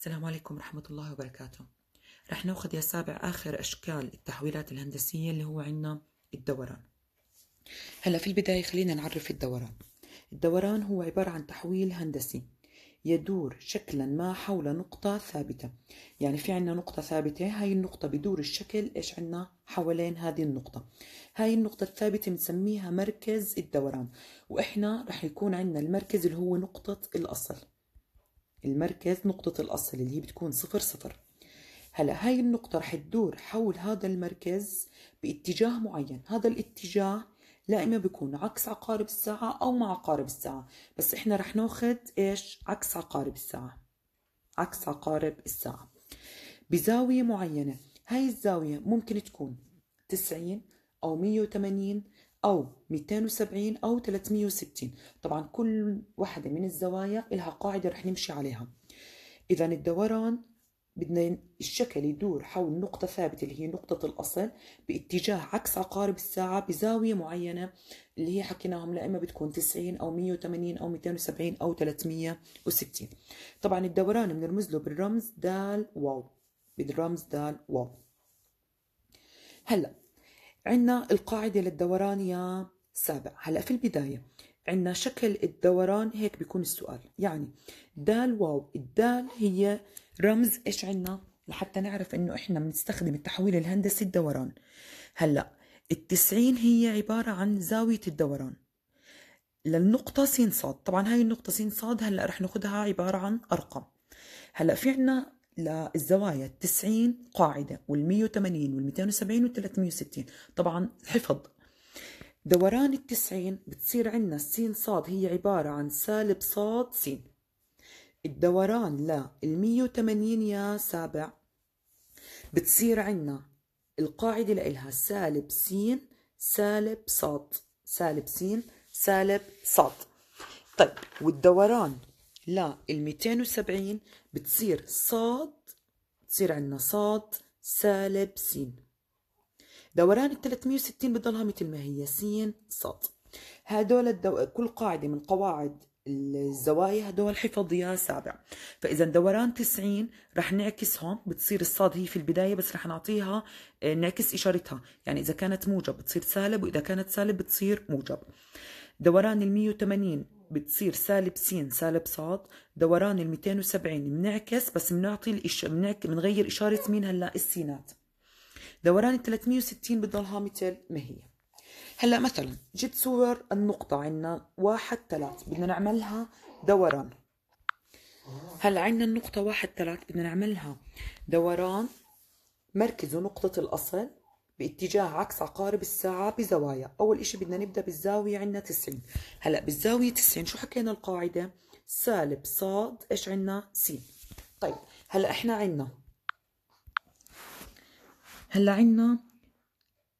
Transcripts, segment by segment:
السلام عليكم ورحمة الله وبركاته رح ناخذ يا سابع آخر أشكال التحويلات الهندسية اللي هو عنا الدوران هلا في البداية خلينا نعرف الدوران الدوران هو عبارة عن تحويل هندسي يدور شكلا ما حول نقطة ثابتة يعني في عنا نقطة ثابتة هاي النقطة بدور الشكل إيش عنا حوالين هذه النقطة هاي النقطة الثابتة بنسميها مركز الدوران وإحنا رح يكون عنا المركز اللي هو نقطة الأصل المركز نقطة الأصل اللي هي بتكون صفر صفر هلا هاي النقطة رح تدور حول هذا المركز باتجاه معين هذا الاتجاه لا إما بيكون عكس عقارب الساعة أو مع عقارب الساعة بس إحنا رح ناخد إيش عكس عقارب الساعة عكس عقارب الساعة بزاوية معينة هاي الزاوية ممكن تكون 90 أو 180 أو 270 أو 360 طبعا كل واحدة من الزوايا لها قاعدة رح نمشي عليها إذا الدوران بدنا الشكل يدور حول نقطة ثابتة اللي هي نقطة الأصل باتجاه عكس عقارب الساعة بزاوية معينة اللي هي حكيناهم لا إما بتكون 90 أو 180 أو 270 أو 360 طبعا الدوران بنرمز له بالرمز دال واو بالرمز دال واو هلأ عندنا القاعدة للدوران يا سابع هلا في البداية عندنا شكل الدوران هيك بيكون السؤال يعني دال واو الدال هي رمز ايش عندنا لحتى نعرف انه احنا بنستخدم التحويل الهندسي الدوران هلا التسعين هي عبارة عن زاوية الدوران للنقطة س صاد طبعا هاي النقطة س صاد هلا رح ناخدها عبارة عن أرقام هلا في عندنا للزوايا 90 قاعدة وال180 وال270 وال360 طبعا حفظ دوران ال90 بتصير عندنا السين صاد هي عبارة عن سالب صاد س الدوران لل180 يا سابع بتصير عندنا القاعدة لإلها سالب س سالب صاد سالب س سالب صاد طيب والدوران لل 270 بتصير صاد بتصير عندنا صاد سالب س دوران ال 360 بضلها مثل ما هي س صاد هدول الدو... كل قاعدة من قواعد الزوايا هدول حفظيها سابع فإذا دوران 90 رح نعكسهم بتصير الصاد هي في البداية بس رح نعطيها آه، نعكس إشارتها يعني إذا كانت موجب بتصير سالب وإذا كانت سالب بتصير موجب دوران ال 180 بتصير سالب س سالب ص دوران ال 270 بنعكس بس بنعطي الإش... بنغير إشارة مين هلا السينات دوران ال 360 بضلها مثل ما هي هلا مثلا جبت صور النقطة عندنا واحد ثلاث بدنا نعملها دوران هلا عندنا النقطة واحد ثلاث بدنا نعملها دوران مركزه نقطة الأصل باتجاه عكس عقارب الساعة بزوايا أول إشي بدنا نبدأ بالزاوية عنا تسعين هلأ بالزاوية تسعين شو حكينا القاعدة سالب صاد إيش عنا س طيب هلأ إحنا عنا هلأ عنا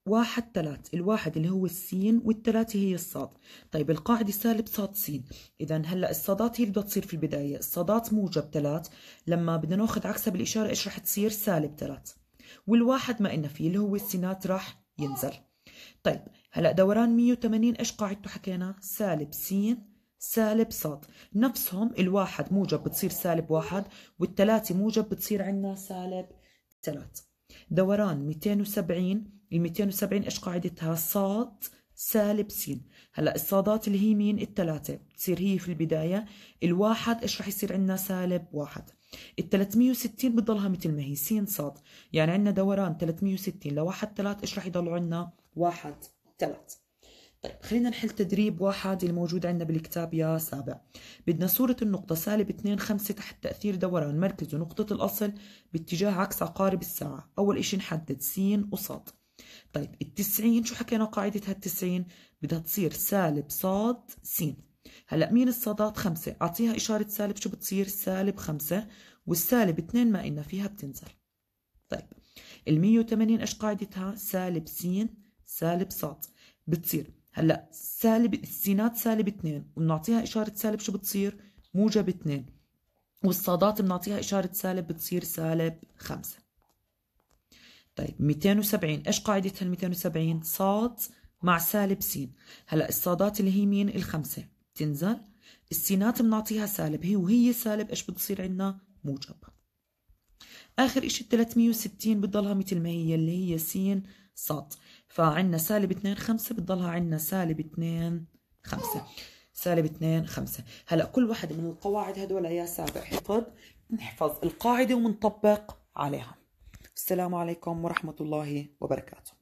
واحد ثلاث الواحد اللي هو السين والثلاثة هي الصاد طيب القاعدة سالب صاد سين إذا هلأ الصادات هي اللي بدها تصير في البداية الصادات موجب ثلاث لما بدنا ناخذ عكسها بالإشارة إيش رح تصير سالب ثلاث والواحد ما إنه فيه اللي هو السينات راح ينزل طيب هلا دوران 180 ايش قاعدته حكينا سالب س سالب ص نفسهم الواحد موجب بتصير سالب واحد والثلاثة موجب بتصير عندنا سالب ثلاث دوران 270 ال 270 ايش قاعدتها ص سالب س هلا الصادات اللي هي مين الثلاثة بتصير هي في البداية الواحد ايش رح يصير عندنا سالب واحد ال 360 بتضلها مثل ما هي س صاد يعني عندنا دوران 360 لواحد 3 ايش رح يضلوا عندنا؟ واحد 3 طيب خلينا نحل تدريب واحد الموجود عندنا بالكتاب يا سابع بدنا صورة النقطة سالب 2 5 تحت تأثير دوران مركز ونقطة الأصل باتجاه عكس عقارب الساعة أول إشي نحدد س وصاد طيب التسعين شو حكينا قاعدة هالتسعين بدها تصير سالب صاد سين هلا مين الصادات خمسة أعطيها إشارة سالب شو بتصير سالب خمسة والسالب اتنين ما إن فيها بتنزل طيب المية وثمانين إيش قاعدتها سالب سين سالب ص بتصير هلا سالب السينات سالب اتنين وبنعطيها إشارة سالب شو بتصير موجب اتنين والصادات بنعطيها إشارة سالب بتصير سالب خمسة طيب 270 ايش قاعدتها ال 270 صاد مع سالب سين، هلا الصادات اللي هي مين الخمسه تنزل السينات بنعطيها سالب هي وهي سالب ايش بتصير عندنا موجب اخر شيء 360 بتضلها مثل ما هي اللي هي سين ص فعندنا سالب 2 5 بتضلها عندنا سالب 2 5 سالب 2 5 هلا كل واحد من القواعد هدول يا سابع حفظ نحفظ القاعده ونطبق عليها السلام عليكم ورحمه الله وبركاته